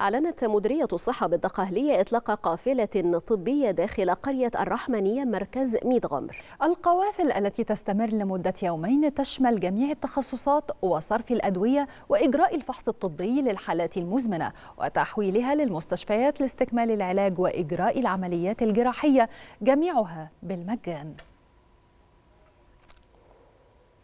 أعلنت مديرية الصحة بالدقهلية إطلاق قافلة طبية داخل قرية الرحمنية مركز ميد غمر القوافل التي تستمر لمدة يومين تشمل جميع التخصصات وصرف الأدوية وإجراء الفحص الطبي للحالات المزمنة وتحويلها للمستشفيات لاستكمال العلاج وإجراء العمليات الجراحية جميعها بالمجان